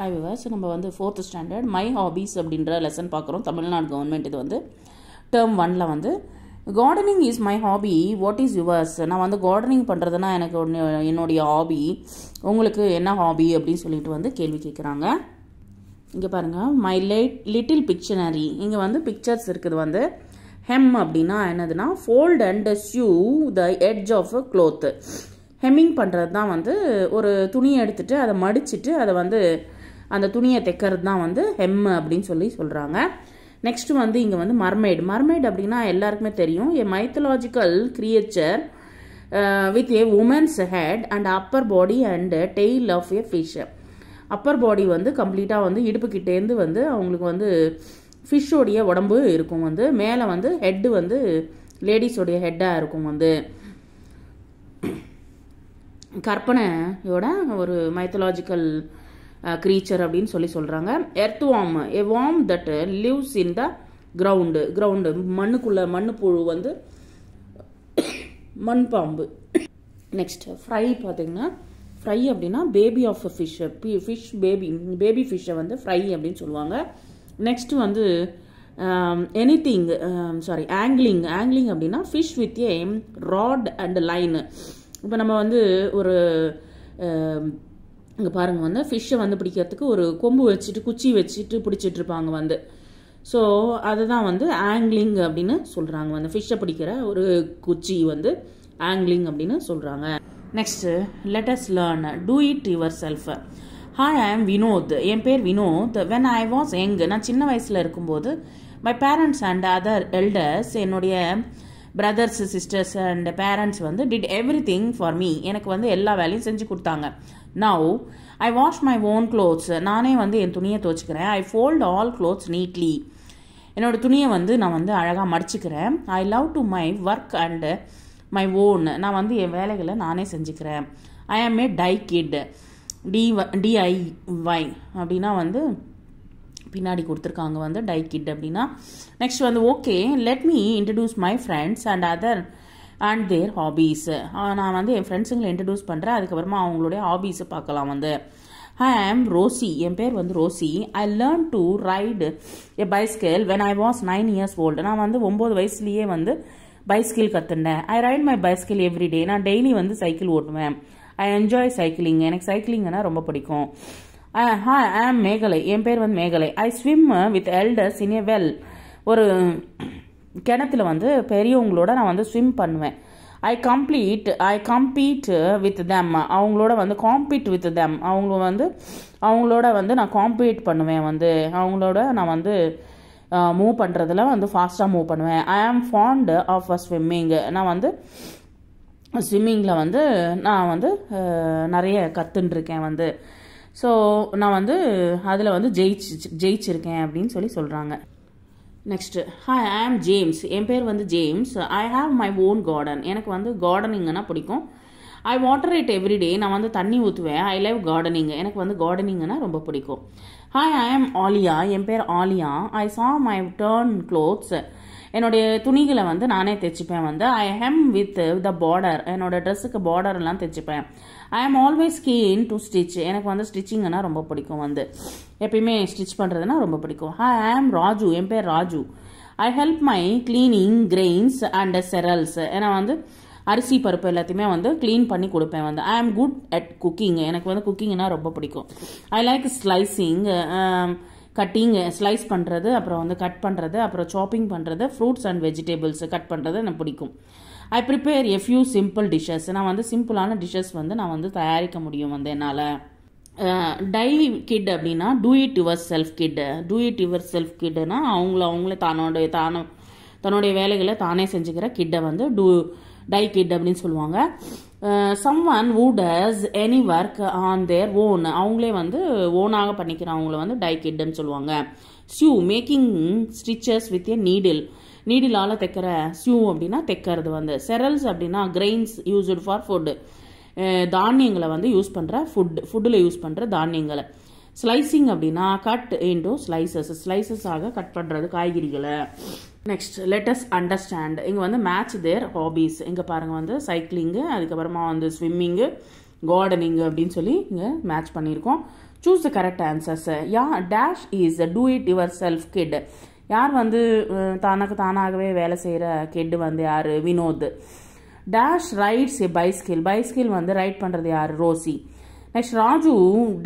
Hi விவாஸ் நம்ம வந்து ஃபோர்த் ஸ்டாண்டர்ட் மை ஹாபீஸ் அப்படின்ற லெசன் பார்க்குறோம் தமிழ்நாடு கவர்மெண்ட் இது வந்து டேர்ம் ஒனில் வந்து gardening is my hobby what is yours நான் வந்து கார்டனிங் பண்ணுறதுனா எனக்கு ஒன்று என்னுடைய ஹாபி உங்களுக்கு என்ன ஹாபி அப்படின்னு சொல்லிட்டு வந்து கேள்வி கேட்குறாங்க இங்கே பாருங்கள் மை லைட் லிட்டில் பிக்சனரி இங்கே வந்து பிக்சர்ஸ் இருக்குது வந்து ஹெம் அப்படின்னா என்னதுன்னா fold and sew the edge of cloth hemming பண்ணுறது தான் வந்து ஒரு துணியை எடுத்துகிட்டு அதை மடிச்சுட்டு அதை வந்து அந்த துணியை தைக்கிறது தான் வந்து ஹெம் அப்படின்னு சொல்லி சொல்கிறாங்க நெக்ஸ்ட் வந்து இங்கே வந்து மர்மைடு மர்மைடு அப்படின்னா எல்லாருக்குமே தெரியும் a mythological creature with a woman's head and upper body and tail of a fish upper body வந்து கம்ப்ளீட்டாக வந்து இடுப்புக்கிட்டேருந்து வந்து அவங்களுக்கு வந்து ஃபிஷ்ஷோடைய உடம்பு இருக்கும் வந்து மேலே வந்து ஹெட்டு வந்து லேடிஸோடைய ஹெட்டாக இருக்கும் வந்து கற்பனையோட ஒரு மைத்தலாஜிக்கல் க்ரீச்சர் அப்படின்னு சொல்லி சொல்கிறாங்க earthworm a worm that lives in the ground ground மண்ணுக்குள்ளே புழு வந்து மண் பாம்பு நெக்ஸ்ட் ஃப்ரை பார்த்திங்கன்னா ஃப்ரை அப்படின்னா baby of a fish b fish baby baby ஃபிஷ்ஷை வந்து ஃப்ரை அப்படின்னு சொல்லுவாங்க நெக்ஸ்ட் வந்து anything sorry angling angling அப்படின்னா fish with a rod and line இப்போ நம்ம வந்து ஒரு um, இங்கே பாருங்கள் வந்து ஃபிஷ்ஷை வந்து பிடிக்கிறதுக்கு ஒரு கொம்பு வச்சுட்டு குச்சி வச்சுட்டு பிடிச்சிட்ருப்பாங்க வந்து ஸோ அதுதான் வந்து ஆங்கிலிங் அப்படின்னு சொல்கிறாங்க வந்து ஃபிஷ்ஷை பிடிக்கிற ஒரு குச்சி வந்து ஆங்கிலிங் அப்படின்னு சொல்கிறாங்க next let's learn do it yourself hi I am Vinod என் பேர் வினோத் வென் ஐ வாஸ் எங் நான் சின்ன வயசில் இருக்கும்போது my parents and other elders என்னுடைய பிரதர்ஸ் சிஸ்டர்ஸ் அண்ட் பேரண்ட்ஸ் வந்து did everything for me எனக்கு வந்து எல்லா வேலையும் செஞ்சு கொடுத்தாங்க now I wash my own clothes நானே வந்து என் துணியை துவச்சிக்கிறேன் I fold all clothes neatly என்னோடய துணியை வந்து நான் வந்து அழகாக மடிச்சுக்கிறேன் I love to my work and my own நான் வந்து என் வேலைகளை நானே செஞ்சுக்கிறேன் I am a DIY kid D Y அப்படின்னா வந்து பின்னாடி கொடுத்துருக்காங்க வந்து டை கிட் அப்படின்னா நெக்ஸ்ட் வந்து okay let me introduce my friends and other and their hobbies நான் வந்து என் ஃப்ரெண்ட்ஸுங்களை இன்ட்ரடியூஸ் பண்ணுறேன் அதுக்கப்புறமா அவங்களுடைய ஹாபீஸை பார்க்கலாம் வந்து ஐ ஆம் ரோசி என் பேர் வந்து Rosie I learn to ride a bicycle when I was nine years old நான் வந்து ஒம்பது வயசுலேயே வந்து பைஸ்கிள் கற்றுனேன் I ride my bicycle every day நான் டெய்லி வந்து சைக்கிள் ஓட்டுவேன் ஐ என்ஜாய் சைக்கிளிங் எனக்கு சைக்கிளிங்கன்னா ரொம்ப பிடிக்கும் ஹாய் ஐ ஆம் மேகலை என் பேர் வந்து Mekalai I swim with elders in a well ஒரு கிணத்துல வந்து பெரியவங்களோட நான் வந்து ஸ்விம் பண்ணுவேன் I complete I compete with them அவங்களோட வந்து காம்பீட் வித் தெம் அவங்க வந்து அவங்களோட வந்து நான் காம்பீட் பண்ணுவேன் வந்து அவங்களோட நான் வந்து மூவ் பண்ணுறதுல வந்து ஃபாஸ்ட்டாக மூவ் பண்ணுவேன் ஐ ஆம் ஃபாண்டு ஆஃப் அ ஸ்விம்மிங்கு நான் வந்து ஸ்விம்மிங்கில் வந்து நான் வந்து நிறைய கற்றுன்ட்ருக்கேன் வந்து ஸோ நான் வந்து அதில் வந்து ஜெயிச்சு ஜெயிச்சிருக்கேன் அப்படின்னு சொல்லி சொல்கிறாங்க நெக்ஸ்ட்டு ஹாய் ஐ ஆம் ஜேம்ஸ் என் பேர் வந்து James I have my own garden எனக்கு வந்து கார்டனிங்னா பிடிக்கும் ஐ வாட்டர் இட் எவ்ரிடே நான் வந்து தண்ணி ஊற்றுவேன் ஐ லவ் கார்டனிங் எனக்கு வந்து கார்டனிங்னா ரொம்ப பிடிக்கும் ஹாய் ஐ ஆம் ஆலியா என் பேர் ஆலியா ஐ சா மை டேர்ன் க்ளோத்ஸ் என்னுடைய துணிகளை வந்து நானே தைச்சிப்பேன் வந்து I hem with the border என்னோடய ட்ரெஸ்ஸுக்கு பார்டர்லாம் தைச்சிப்பேன் ஐ ஆம் ஆல்வேஸ் கீன் டு ஸ்டிச் எனக்கு வந்து ஸ்டிச்சிங்னா ரொம்ப பிடிக்கும் வந்து எப்பயுமே ஸ்டிச் பண்ணுறதுனா ரொம்ப பிடிக்கும் ஐ ஆம் ராஜு என் பேர் Raju I help my cleaning grains and cereals ஏன்னா வந்து அரிசி பருப்பு எல்லாத்தையுமே வந்து க்ளீன் பண்ணி கொடுப்பேன் வந்து ஐ ஆம் குட் அட் குக்கிங் எனக்கு வந்து குக்கிங்னா ரொம்ப பிடிக்கும் I like slicing cutting slice பண்ணுறது அப்புறம் வந்து கட் பண்ணுறது அப்புறம் சாப்பிங் பண்ணுறது ஃப்ரூட்ஸ் அண்ட் வெஜிடபிள்ஸ் கட் பண்ணுறது எனக்கு பிடிக்கும் I prepare a few simple dishes நான் வந்து சிம்பிளான டிஷ்ஷஸ் வந்து நான் வந்து தயாரிக்க முடியும் வந்து என்னால் டெய்லி கிட் அப்படின்னா do it yourself kid do it yourself கிட்னா அவங்கள அவங்கள தன்னோடைய தானோ தன்னுடைய வேலைகளை தானே செஞ்சுக்கிற கிட்டை வந்து டூ டைட்டிட் அப்படின்னு சொல்லுவாங்க someone who does any work on their own அவங்களே வந்து ஓனாக பண்ணிக்கிறவங்கள வந்து டை கிட்னு சொல்லுவாங்க sew making stitches with a needle needle தைக்கிற ஷூ அப்படின்னா தைக்கிறது வந்து செரல்ஸ் அப்படின்னா கிரெயின்ஸ் யூஸ்டு ஃபார் ஃபுட்டு தானியங்களை வந்து யூஸ் பண்ணுற ஃபுட் ஃபுட்டில் யூஸ் பண்ணுற தானியங்களை ஸ்லைசிங் அப்படின்னா கட் இன்டூ ஸ்லைசஸ் ஆக கட் பண்ணுறது காய்கறிகளை நெக்ஸ்ட் லெட்டஸ் அண்டர்ஸ்டாண்ட் இங்கே வந்து மேட்ச் தேர் ஹாபீஸ் இங்கே பாருங்கள் வந்து சைக்கிளிங்கு அதுக்கப்புறமா வந்து ஸ்விம்மிங்கு கார்டனிங் அப்படின்னு சொல்லி இங்கே மேட்ச் பண்ணியிருக்கோம் சூஸ் த கரெக்ட் ஆன்சர்ஸ் யா dash is do it yourself kid யார் வந்து தானாக தானாகவே வேலை செய்கிற கெட்டு வந்து யார் Vinod dash rides bicycle bicycle வந்து ரைட் பண்ணுறது யார் Rosie next Raju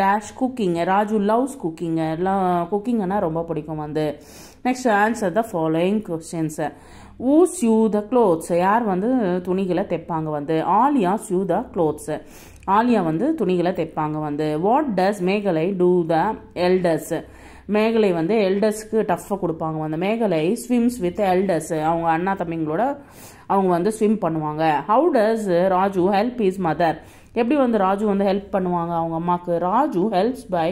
dash cooking Raju loves cooking குக்கிங்கன்னா ரொம்ப பிடிக்கும் வந்து next answer the following questions who sew the clothes யார் வந்து துணிகளை தைப்பாங்க வந்து Aliya sew the clothes Aliya வந்து துணிகளை தைப்பாங்க வந்து வாட் டஸ் மேகலை டூ த எல்டர்ஸ் மேகலை வந்து எல்டர்ஸ்க்கு டஃப்பை கொடுப்பாங்க வந்து மேகலை ஸ்விம்ஸ் வித் எல்டர்ஸ் அவங்க அண்ணா தம்பிங்களோட அவங்க வந்து ஸ்விம் பண்ணுவாங்க how does Raju help is mother எப்படி வந்து ராஜு வந்து ஹெல்ப் பண்ணுவாங்க அவங்க அம்மாவுக்கு Raju helps by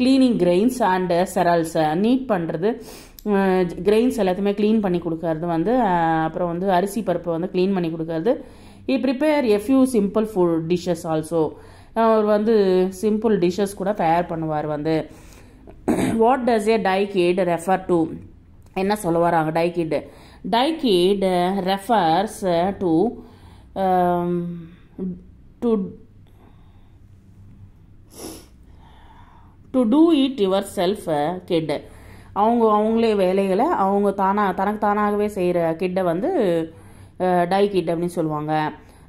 cleaning grains and செரல்ஸை நீட் பண்ணுறது கிரெயின்ஸ் எல்லாத்தையுமே க்ளீன் பண்ணி கொடுக்கறது வந்து அப்புறம் வந்து அரிசி பருப்பை வந்து க்ளீன் பண்ணி கொடுக்கறது he prepare a few simple food dishes also அவர் வந்து சிம்பிள் டிஷ்ஷஸ் கூட தயார் பண்ணுவார் வந்து what does a DIY kid refer to என்ன சொல்ல வராங்க DIY kid DIY kid refers to to to do it yourself kid அவங்க அவங்களே வேலைகளை அவங்க தானாக தனக்கு தானாகவே செய்கிற கிட்டை வந்து டை uh, கிட் அப்படின்னு சொல்லுவாங்க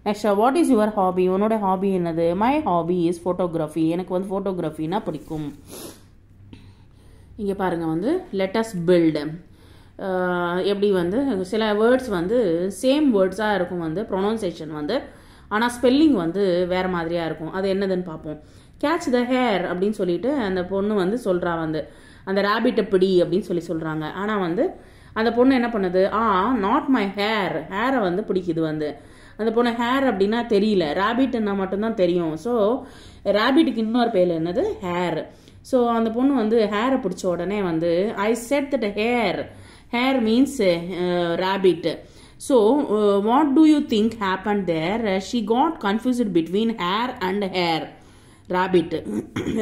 next what is your hobby உன்னோட ஹாபி என்னது மை ஹாபி இஸ் ஃபோட்டோகிராஃபி எனக்கு வந்து ஃபோட்டோகிராஃபினா பிடிக்கும் இங்கே பாருங்கள் வந்து லெட்டஸ் பில்டு uh, எப்படி வந்து சில வேர்ட்ஸ் வந்து சேம் வேர்ட்ஸாக இருக்கும் வந்து ப்ரொனவுன்சேஷன் வந்து ஆனால் ஸ்பெல்லிங் வந்து வேறு மாதிரியாக இருக்கும் அது என்னதுன்னு பார்ப்போம் கேட்ச் த ஹேர் அப்படின்னு சொல்லிட்டு அந்த பொண்ணு வந்து சொல்கிறா வந்து அந்த ரேபிட்டை பிடி அப்படின்னு சொல்லி சொல்கிறாங்க ஆனால் வந்து அந்த பொண்ணு என்ன பண்ணுது ஆ நாட் மை ஹேர் ஹேரை வந்து பிடிக்குது வந்து அந்த பொண்ணு ஹேர் அப்படின்னா தெரியல ரேபிட்னா மட்டும்தான் தெரியும் ஸோ ரேபிட்டுக்கு இன்னொரு பேர் என்னது ஹேர் ஸோ அந்த பொண்ணு வந்து ஹேரை பிடிச்ச உடனே வந்து I said that hare hare means rabbit so what uh, what you think think there there? Uh, she between hare and hair rabbit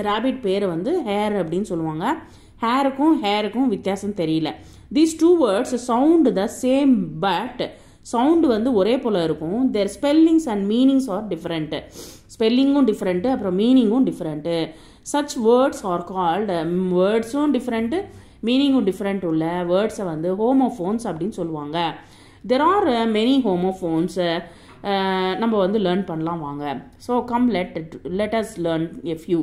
rabbit பேர் வந்து ஹேர் அப்படின்னு சொல்லுவாங்க ஹேருக்கும் ஹேருக்கும் வித்தியாசம் தெரியல these two words sound the same but sound வந்து ஒரே போல் இருக்கும் their spellings and meanings are different ஸ்பெல்லிங்கும் டிஃப்ரெண்ட்டு அப்புறம் மீனிங்கும் different such words are called வேர்ட்ஸும் டிஃப்ரெண்ட்டு மீனிங்கும் டிஃப்ரெண்ட் உள்ள வேர்ட்ஸை வந்து ஹோமோஃபோன்ஸ் அப்படின்னு சொல்லுவாங்க தெர் ஆர் மெனி ஹோமோஃபோன்ஸ் நம்ம வந்து லேர்ன் பண்ணலாம் வாங்க so come let let us learn a few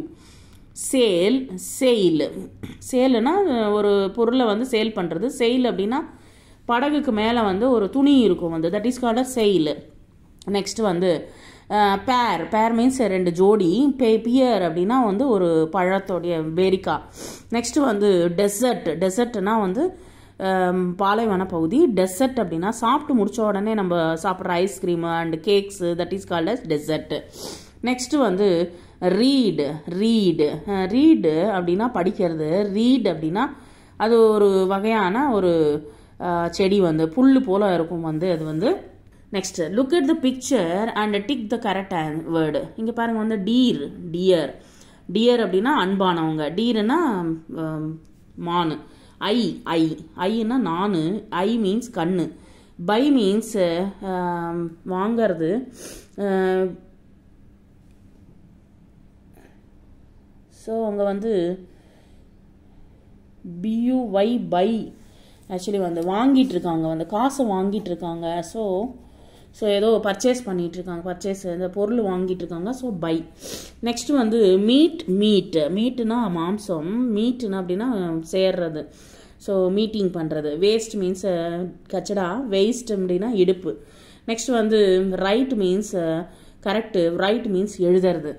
sale sail சேலுனா ஒரு பொருளை வந்து சேல் பண்ணுறது செயில் அப்படின்னா படகுக்கு மேலே வந்து ஒரு துணி இருக்கும் வந்து that is called sail next வந்து பேர் பேர் மீன்ஸ் ரெண்டு ஜோடி பே பியர் அப்படின்னா வந்து ஒரு பழத்தோடைய பேரிக்கா நெக்ஸ்ட்டு வந்து டெசர்ட் டெசர்ட்னா வந்து பாலைவன பகுதி டெசர்ட் அப்படின்னா சாப்பிட்டு முடிச்ச உடனே நம்ம சாப்பிட்ற ice cream and cakes that is called as dessert next வந்து ரீடு ரீடு ரீடு அப்படின்னா படிக்கிறது ரீட் அப்படின்னா அது ஒரு வகையான ஒரு செடி வந்து புல் போல இருக்கும் வந்து அது வந்து next look at the picture and tick the correct word இங்கே பாருங்கள் வந்து டீர் டியர் டியர் அப்படின்னா அன்பானவங்க டீருன்னா மானு ஐ ஐ ஐன்னா நான் ஐ மீன்ஸ் கண்ணு பை மீன்ஸ் வாங்கிறது ஸோ அங்கே வந்து வை பை ஆக்சுவலி வந்து வாங்கிட்டு இருக்காங்க வந்து காசை வாங்கிட்டு இருக்காங்க ஸோ ஸோ ஏதோ பர்ச்சேஸ் இருக்காங்க பர்ச்சேஸ் இந்த பொருள் வாங்கிட்டுருக்காங்க ஸோ பை நெக்ஸ்ட் வந்து மீட் மீட் மீட்டுனா மாம்சம் மீட்டுனா அப்படின்னா சேர்றது ஸோ மீட்டிங் பண்ணுறது வேஸ்ட் மீன்ஸ் கச்சடா வேஸ்ட் அப்படின்னா இடுப்பு நெக்ஸ்ட் வந்து right means correct write means எழுதுறது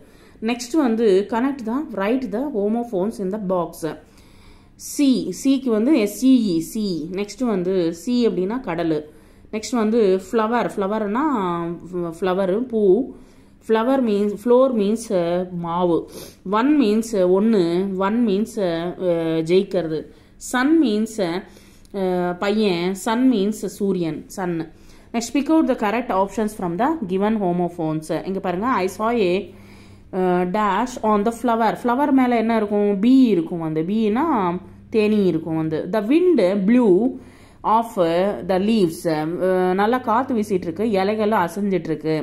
நெக்ஸ்ட் வந்து கனெக்ட் தான் write the homophones in the box see சிக்கு வந்து எஸ்இஇ சி நெக்ஸ்ட் வந்து சி அப்படின்னா கடல் நெக்ஸ்ட் வந்து ஃப்ளவர் ஃப்ளவர்னா ஃப்ளவரு பூ ஃப்ளவர் மீன்ஸ் ஃப்ளோர் மீன்ஸ் மாவு ஒன் மீன்ஸ் ஒன்று ஒன் மீன்ஸ் ஜெயிக்கிறது சன் மீன்ஸ் uh, uh, பையன் சன் மீன்ஸ் uh, சூரியன் சன்னு next pick out the correct options from the given homophones இங்கே பாருங்கள் I saw a dash on the flower flower மேலே என்ன இருக்கும் பி இருக்கும் வந்து பீனா தேனி இருக்கும் வந்து the wind blew of the leaves நல்லா காற்று வீசிகிட்ருக்கு இலைகளும் அசைஞ்சிட்ருக்கு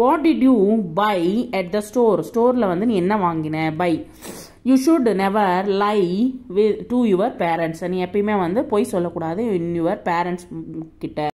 what did you buy at the store ஸ்டோரில் வந்து நீ என்ன வாங்கின buy you should never lie we to your parents நீ எப்பயுமே வந்து பொய் சொல்லக்கூடாது இன் யுவர் பேரண்ட்ஸ் கிட்ட